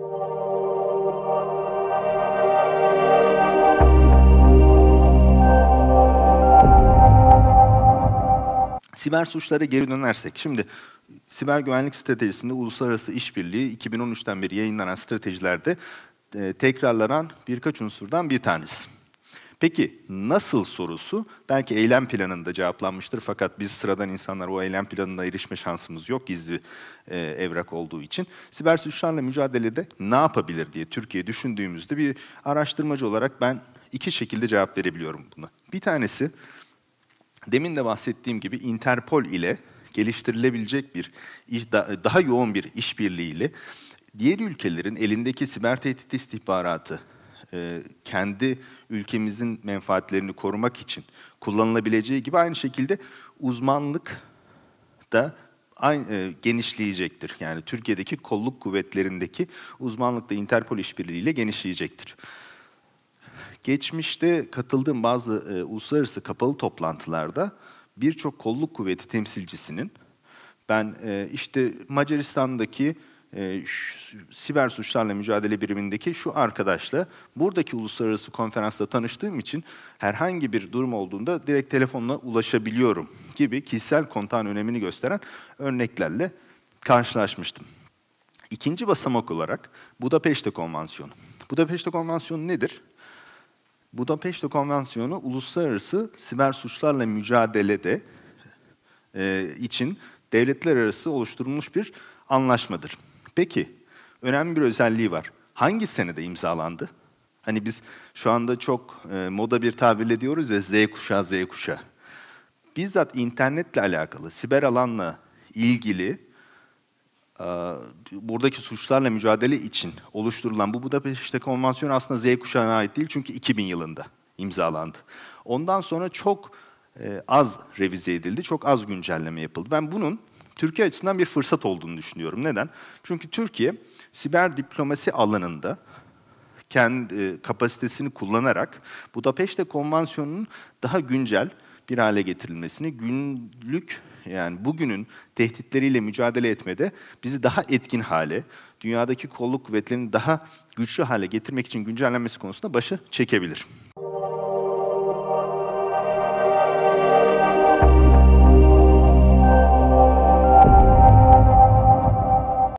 Siber suçlara geri dönersek, şimdi siber güvenlik stratejisinde uluslararası işbirliği 2013'ten beri yayınlanan stratejilerde e, tekrarlanan birkaç unsurdan bir tanesi. Peki nasıl sorusu belki eylem planında cevaplanmıştır fakat biz sıradan insanlar o eylem planına erişme şansımız yok gizli e, evrak olduğu için. Siber suçlarla mücadelede ne yapabilir diye Türkiye düşündüğümüzde bir araştırmacı olarak ben iki şekilde cevap verebiliyorum buna. Bir tanesi demin de bahsettiğim gibi Interpol ile geliştirilebilecek bir daha yoğun bir işbirliği ile diğer ülkelerin elindeki siber tehdit istihbaratı e, kendi ülkemizin menfaatlerini korumak için kullanılabileceği gibi aynı şekilde uzmanlık da e, genişleyecektir. Yani Türkiye'deki kolluk kuvvetlerindeki uzmanlık da Interpol işbirliğiyle genişleyecektir. Geçmişte katıldığım bazı e, uluslararası kapalı toplantılarda birçok kolluk kuvveti temsilcisinin ben işte Macaristan'daki e, siber suçlarla mücadele birimindeki şu arkadaşla buradaki uluslararası konferansta tanıştığım için herhangi bir durum olduğunda direkt telefonla ulaşabiliyorum gibi kişisel kontağın önemini gösteren örneklerle karşılaşmıştım. İkinci basamak olarak Budapeşte Konvansiyonu. Budapeşte Konvansiyonu nedir? Budapeşte Konvansiyonu uluslararası siber suçlarla mücadelede e, için devletler arası oluşturulmuş bir anlaşmadır. Peki, önemli bir özelliği var. Hangi senede imzalandı? Hani biz şu anda çok e, moda bir tabirle diyoruz ya Z kuşağı, Z kuşağı. Bizzat internetle alakalı, siber alanla ilgili e, buradaki suçlarla mücadele için oluşturulan bu Budapest konvansiyon aslında Z kuşağına ait değil çünkü 2000 yılında imzalandı. Ondan sonra çok e, az revize edildi, çok az güncelleme yapıldı. Ben bunun Türkiye açısından bir fırsat olduğunu düşünüyorum. Neden? Çünkü Türkiye siber diplomasi alanında kendi e, kapasitesini kullanarak Budapeşte Konvansiyonu'nun daha güncel bir hale getirilmesini günlük yani bugünün tehditleriyle mücadele etmede bizi daha etkin hale, dünyadaki kolluk kuvvetlerini daha güçlü hale getirmek için güncellenmesi konusunda başı çekebilir.